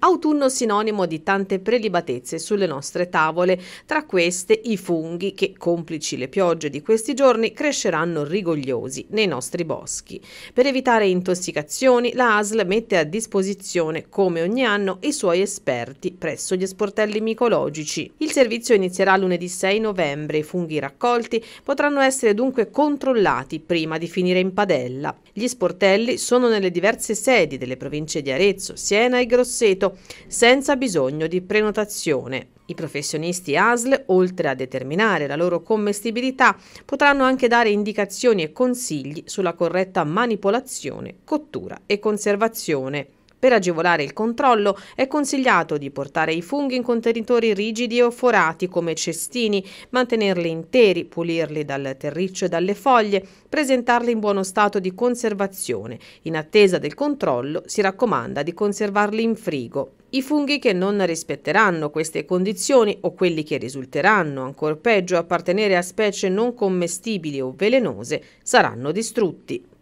Autunno sinonimo di tante prelibatezze sulle nostre tavole, tra queste i funghi che, complici le piogge di questi giorni, cresceranno rigogliosi nei nostri boschi. Per evitare intossicazioni, la ASL mette a disposizione, come ogni anno, i suoi esperti presso gli sportelli micologici. Il servizio inizierà lunedì 6 novembre. I funghi raccolti potranno essere dunque controllati prima di finire in padella. Gli sportelli sono nelle diverse sedi delle province di Arezzo, Siena e Grosseto gratuito senza bisogno di prenotazione. I professionisti ASL, oltre a determinare la loro commestibilità, potranno anche dare indicazioni e consigli sulla corretta manipolazione, cottura e conservazione. Per agevolare il controllo è consigliato di portare i funghi in contenitori rigidi o forati come cestini, mantenerli interi, pulirli dal terriccio e dalle foglie, presentarli in buono stato di conservazione. In attesa del controllo si raccomanda di conservarli in frigo. I funghi che non rispetteranno queste condizioni o quelli che risulteranno, ancor peggio, appartenere a specie non commestibili o velenose, saranno distrutti.